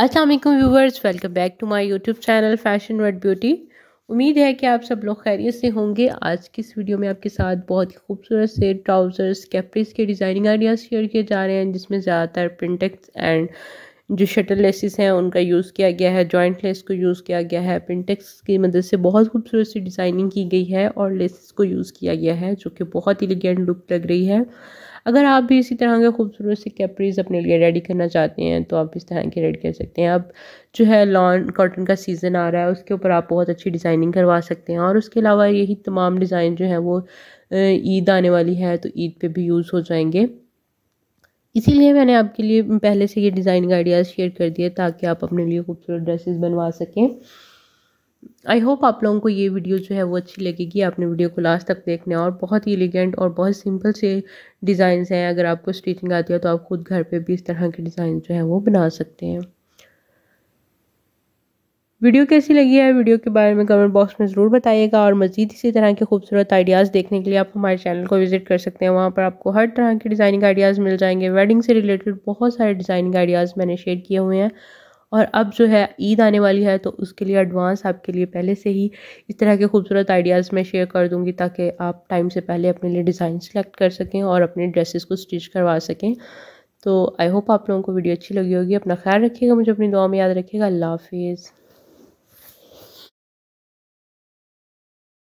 अस्सलाम वालेकुम viewers welcome back to my YouTube channel fashion world beauty उम्मीद है कि आप सब लोग खैरियत से होंगे आज की इस वीडियो में आपके साथ बहुत ही खूबसूरत से ट्राउज़र्स कैप्रिस के डिज़ाइनिंग आइडियाज़ शेयर किए जा रहे हैं जिसमें ज़्यादातर प्रिंटेक्स एंड जो शटल लेसिस हैं उनका यूज़ किया गया है जॉइंट लेस को यूज़ किया गया है पिंटेक्स की मदद से बहुत खूबसूरत सी डिज़ाइनिंग की गई है और लेसिस को यूज़ किया गया है जो कि बहुत ही एलिगेंट लुक लग रही है अगर आप भी इसी तरह के खूबसूरत से कैपरीज अपने लिए रेडी करना चाहते हैं तो आप इस तरह के रेडी कर सकते हैं अब जो है लॉन कॉटन का सीज़न आ रहा है उसके ऊपर आप बहुत अच्छी डिज़ाइनिंग करवा सकते हैं और उसके अलावा यही तमाम डिज़ाइन जो है वो ईद आने वाली है तो ईद पे भी यूज़ हो जाएंगे इसीलिए मैंने आपके लिए पहले से ये डिज़ाइन का आइडियाज़ शेयर कर दिए ताकि आप अपने लिए खूबसूरत ड्रेसेस बनवा सकें आई होप आप लोगों को ये वीडियो जो है वो अच्छी लगेगी आपने वीडियो को लास्ट तक देखना और बहुत ही एलिगेंट और बहुत सिंपल से डिज़ाइन हैं अगर आपको स्टिचिंग आती है तो आप खुद घर पर भी इस तरह के डिज़ाइन जो है वो बना सकते हैं वीडियो कैसी लगी है वीडियो के बारे में कमेंट बॉक्स में ज़रूर बताइएगा और मज़ीद इसी तरह के खूबसूरत आइडियाज़ देखने के लिए आप हमारे चैनल को विज़िट कर सकते हैं वहाँ पर आपको हर तरह के डिज़ाइनिंग आइडियाज़ मिल जाएंगे वेडिंग से रिलेटेड बहुत सारे डिज़ाइनिंग आइडियाज़ मैंने शेयर किए हुए हैं और अब जो है ईद आने वाली है तो उसके लिए एडवांस आपके लिए पहले से ही इस तरह के खूबसूरत आइडियाज़ मैं शेयर कर दूंगी ताकि आप टाइम से पहले अपने लिए डिज़ाइन सेलेक्ट कर सकें और अपने ड्रेसेस को स्टिच करवा सकें तो आई होप आप लोगों को वीडियो अच्छी लगी होगी अपना ख्याल रखिएगा मुझे अपनी दुआ में याद रखिएगा अल्लाह हाफिज़